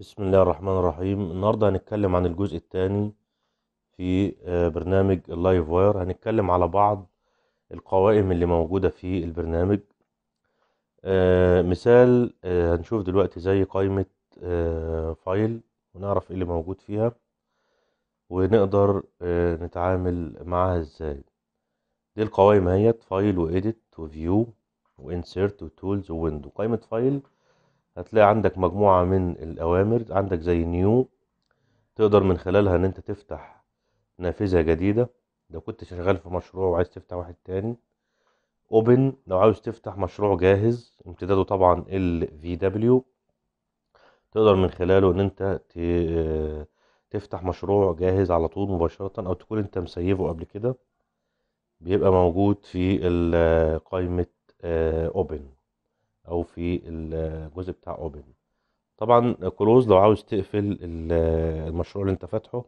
بسم الله الرحمن الرحيم النهاردة هنتكلم عن الجزء الثاني في آه، برنامج اللايف واير هنتكلم على بعض القوائم اللي موجودة في البرنامج آه، مثال آه، هنشوف دلوقتي زي قائمة فايل ونعرف ايه اللي موجود فيها ونقدر نتعامل معاها ازاي دي القوائم اهيت فايل واديت وفيو وإنسيرت وتولز وويندو قائمة فايل هتلاقي عندك مجموعة من الأوامر عندك زي نيو تقدر من خلالها إن أنت تفتح نافذة جديدة لو كنت شغال في مشروع وعايز تفتح واحد تاني اوبن لو عاوز تفتح مشروع جاهز امتداده طبعا ال في دبليو تقدر من خلاله ان انت تفتح مشروع جاهز على طول مباشرة او تكون انت مسيفه قبل كده بيبقى موجود في قائمة آه، اوبن او في الجزء بتاع اوبن طبعا كلوز لو عاوز تقفل المشروع اللي انت فاتحه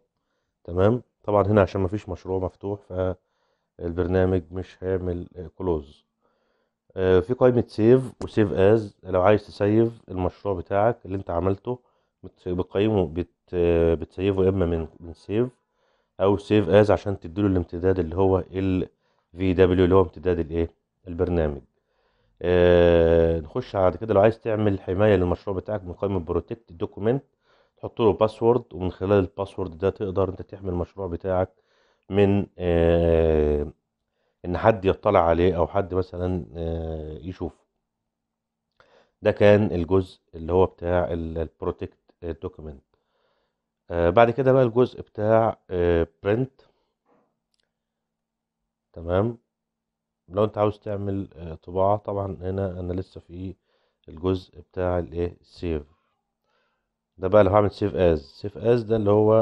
تمام طبعا هنا عشان مفيش مشروع مفتوح فالبرنامج مش هيعمل كلوز آه، في قائمة سيف وسيف از لو عايز تسيف المشروع بتاعك اللي انت عملته بتقيمه بت بتسيفه اما من من سيف او سيف از عشان تديله الامتداد اللي هو ال في دبليو اللي هو امتداد الايه البرنامج آه نخش بعد كده لو عايز تعمل حمايه للمشروع بتاعك من قائمه بروتكت دوكيمنت تحط له باسورد ومن خلال الباسورد ده تقدر انت تحمي المشروع بتاعك من آه ان حد يطلع عليه او حد مثلا آه يشوفه ده كان الجزء اللي هو بتاع البروتكت دوكيمنت آه بعد كده بقى الجزء بتاع برنت آه، تمام لو انت عاوز تعمل آه، طباعة طبعا هنا انا لسه في الجزء بتاع الايه السيف ده بقى لو هعمل سيف از سيف از ده اللي هو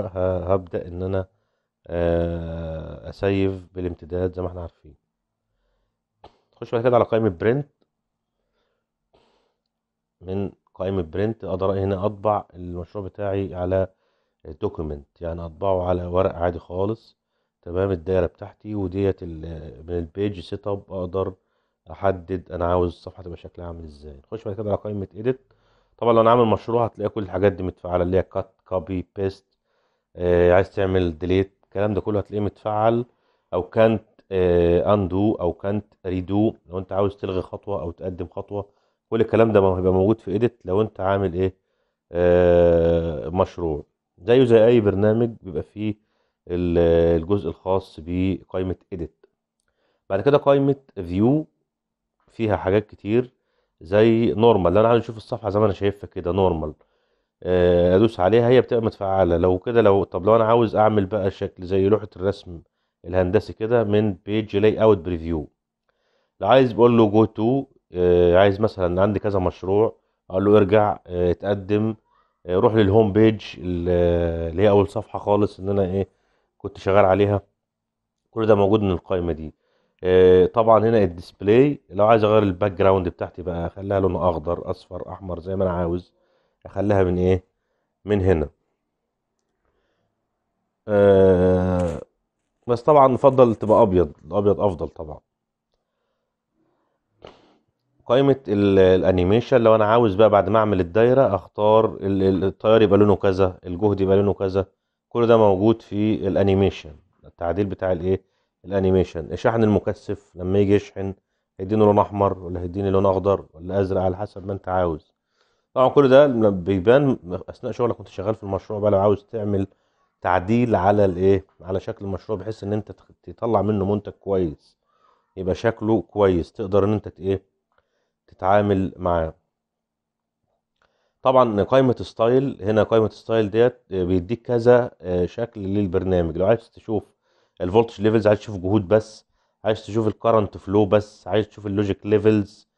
هبدأ ان انا آه، اسيف بالامتداد زي ما احنا عارفين خش بعد كده على قائمة برنت من قائمة برنت اقدر هنا اطبع المشروع بتاعي على دوكيمنت يعني اطبعه على ورق عادي خالص تمام الدايره بتاعتي وديت من البيج سيت اب اقدر احدد انا عاوز الصفحه تبقى شكلها عامل ازاي نخش بعد كده على قائمه اديت طبعا لو انا عامل مشروع هتلاقي كل الحاجات دي متفعله اللي هي كات كوبي بيست عايز تعمل ديليت الكلام ده كله هتلاقيه متفعل او كانت اندو آه، او كانت ريدو لو انت عاوز تلغي خطوه او تقدم خطوه كل الكلام ده هيبقى موجود في اديت لو انت عامل ايه آه، مشروع زيه زي اي برنامج بيبقى فيه الجزء الخاص بقائمة edit بعد كده قائمة view فيها حاجات كتير زي نورمال انا عايز اشوف الصفحة زي ما انا شايفها كده نورمال آه، ادوس عليها هي بتبقى متفعلة لو كده لو طب لو انا عاوز اعمل بقى شكل زي لوحة الرسم الهندسي كده من بيج لاي اوت بريفيو لو عايز بقول له جو تو آه، عايز مثلا عندي كذا مشروع اقول له ارجع آه، اتقدم روح للهوم بيج اللي هي اول صفحه خالص ان انا ايه كنت شغال عليها كل ده موجود من القائمه دي آه، طبعا هنا الديسبلاي لو عايز اغير الباك جراوند بتاعتي بقى اخليها لون اخضر اصفر احمر زي ما انا عاوز اخليها من ايه من هنا آه، بس طبعا نفضل تبقى ابيض الابيض افضل طبعا قائمة الانيميشن لو انا عاوز بقى بعد ما اعمل الدايرة اختار التيار يبقى لونه كذا الجهد يبقى لونه كذا كل ده موجود في الانيميشن التعديل بتاع الايه الانيميشن الشحن المكثف لما يجي يشحن هيديني لون احمر ولا هيديني لون اخضر ولا ازرق على حسب ما انت عاوز طبعا كل ده بيبان اثناء شغلك وانت شغال في المشروع بقى لو عاوز تعمل تعديل على الايه على شكل المشروع بحيث ان انت تطلع منه منتج كويس يبقى شكله كويس تقدر ان انت ايه تتعامل معاه طبعا قائمه ستايل هنا قائمه ستايل ديت آه، بيديك كذا آه، شكل للبرنامج لو عايز تشوف الفولتج ليفلز عايز تشوف جهود بس عايز تشوف الكرنت فلو بس عايز تشوف اللوجيك ليفلز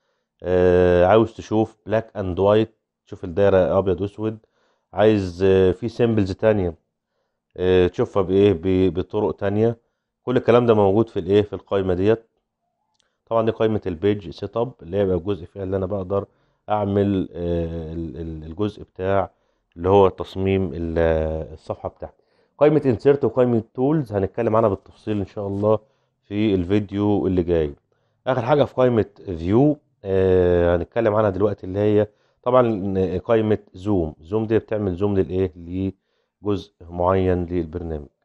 آه، عاوز تشوف بلاك اند وايت تشوف الدايره ابيض واسود عايز في سيمبلز تانية تشوفها بايه بطرق تانية كل الكلام ده موجود في الايه في القائمه ديت طبعا دي قائمه البيج سيت اب اللي هي بقى الجزء فيها اللي انا بقدر اعمل آه، الجزء بتاع اللي هو تصميم الصفحه بتاعتي قائمه انسيرت وقائمه تولز هنتكلم عنها بالتفصيل ان شاء الله في الفيديو اللي جاي اخر حاجه في قائمه فيو آه، هنتكلم عنها دلوقتي اللي هي طبعا آه، قائمه زوم زوم دي بتعمل زوم للايه لجزء معين للبرنامج